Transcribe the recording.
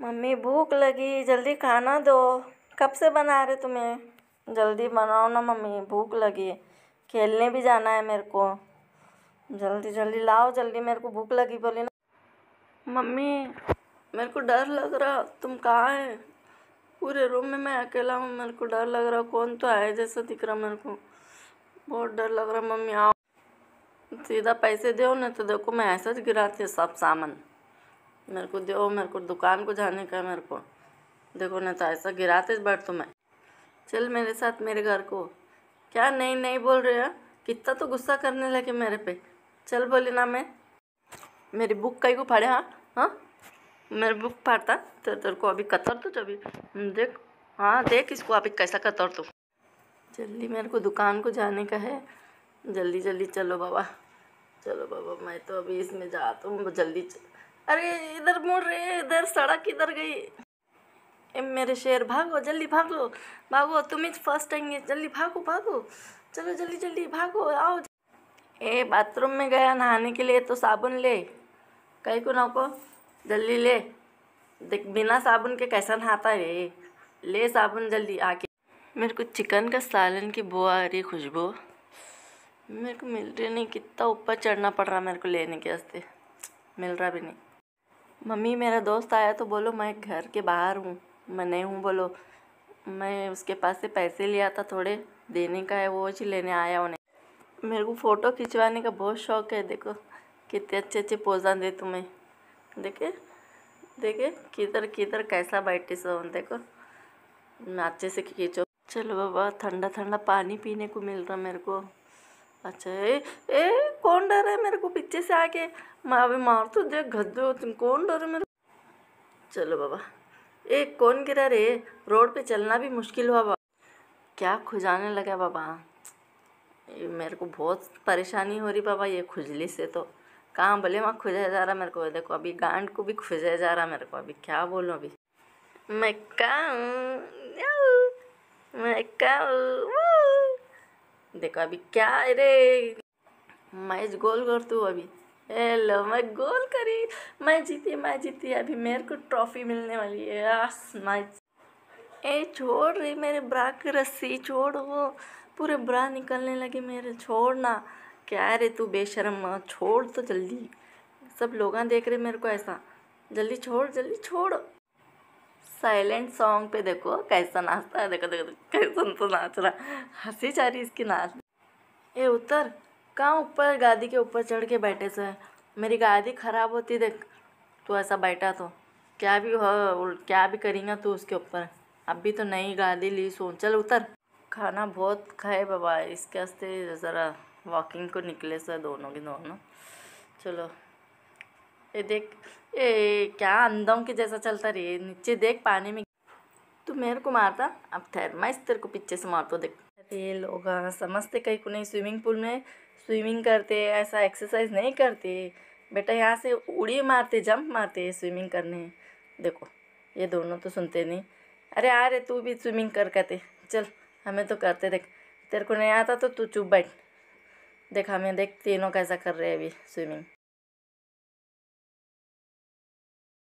mummy भूख लगी जल्दी खाना दो कब से बना रहे तुम्हें जल्दी बनाओ ना मम्मी भूख लगी खेलने भी जाना है मेरे को जल्दी जल्दी लाओ जल्दी मेरे को भूख लगी बोली ना मम्मी मेरे को डर लग रहा तुम कहाँ है पूरे रूम में मैं अकेला हूँ मेरे को डर लग रहा कौन तो आए जैसा दिख रहा मेरे को बहुत डर लग रहा मम्मी आओ सीधा पैसे दो ना तो देखो मैं ऐसा गिराती सब सामान मेरे को दो मेरे को दुकान को जाने का है मेरे को देखो ना तो ऐसा गिराते बैठ तुम्हें चल मेरे साथ मेरे घर को क्या नहीं नहीं बोल रहे हो कितना तो गुस्सा करने लगे मेरे पे चल बोले ना मैं मेरी बुक कहीं को फाड़े हाँ हाँ मेरी बुक फाड़ता तो तेरे को अभी कतर तो जब हम्म, देख हाँ देख इसको अभी कैसा कतर तू जल्दी मेरे को दुकान को जाने का है जल्दी जल्दी चलो बाबा चलो बाबा मैं तो अभी इसमें जाता हूँ जल्दी अरे इधर मुड़ रहे इधर सड़क इधर गई ए, मेरे शेर भागो जल्दी भागो भागो तुम ही फर्स्ट तो आएंगे जल्दी भागो भागो चलो जल्दी जल्दी भागो आओ ए बाथरूम में गया नहाने के लिए तो साबुन ले कहीं को ना को जल्दी ले देख बिना साबुन के कैसा नहाता है ले साबुन जल्दी आके मेरे को चिकन का सालन की बो आ रही खुशबू मेरे को मिल रही नहीं कितना ऊपर चढ़ना पड़ रहा मेरे को लेने के वास्ते मिल रहा भी नहीं मम्मी मेरा दोस्त आया तो बोलो मैं घर के बाहर हूँ मैं नहीं हूँ बोलो मैं उसके पास से पैसे लिया था थोड़े देने का है वो चीज लेने आया उन्हें मेरे को फ़ोटो खिंचवाने का बहुत शौक है देखो कितने अच्छे अच्छे पोजा दे तुम्हें देखे देखे किधर किधर कैसा बैठे सो देखो अच्छे से खींचो चलो बाबा ठंडा ठंडा पानी पीने को मिल रहा मेरे को अच्छा ए, कौन डर है मेरे को पीछे से आके मैं अभी मार तो देख गद्दे तुम कौन डर है मेरे चलो बाबा ए कौन गिरा रे रोड पे चलना भी मुश्किल हुआ बाबा क्या खुजाने लगा बाबा मेरे को बहुत परेशानी हो रही बाबा ये खुजली से तो कहाँ भले वहाँ खुजाया जा रहा मेरे को देखो अभी गांड को भी खुजाया जा रहा मेरे को अभी क्या बोलूँ अभी मैं कहा मैं कहा देखो अभी क्या अरे मैच गोल कर तू अभी हेलो मैं गोल करी मैं जीती मैं जीती अभी मेरे को ट्रॉफी मिलने वाली है आस मैच ए छोड़ रही मेरे ब्रा की रस्सी छोड़ वो पूरे ब्रा निकलने लगे मेरे छोड़ना क्या रे तू बेशरम छोड़ तो जल्दी सब लोग देख रहे मेरे को ऐसा जल्दी छोड़ जल्दी छोड़ साइलेंट सॉन्ग पे देखो कैसा नाचता है देखो देखो, देखो कैसा तो नाच रहा हंसी जा रही इसकी नाच ए उतर कहाँ ऊपर गादी के ऊपर चढ़ के बैठे सो है मेरी गादी ख़राब होती देख तू ऐसा बैठा तो क्या भी हो क्या भी करेंगे तू उसके ऊपर अभी तो नई गादी ली सो चल उतर खाना बहुत खाए बाबा इसके वास्ते ज़रा वॉकिंग को निकले सर दोनों के दोनों चलो ये देख ये क्या अंधम के जैसा चलता रे नीचे देख पानी में तू मेरे को मारता अब ठहर मैं इस तेरे को पीछे से मारता देख ये लोग हाँ, समझते कहीं को नहीं स्विमिंग पूल में स्विमिंग करते ऐसा एक्सरसाइज नहीं करते बेटा यहाँ से उड़ी मारते जंप मारते स्विमिंग करने देखो ये दोनों तो सुनते नहीं अरे आ रे तू भी स्विमिंग कर कहते चल हमें तो करते देख तेरे को नहीं आता तो तू चुप बैठ देख हमें देख तीनों कैसा कर रहे हैं अभी स्विमिंग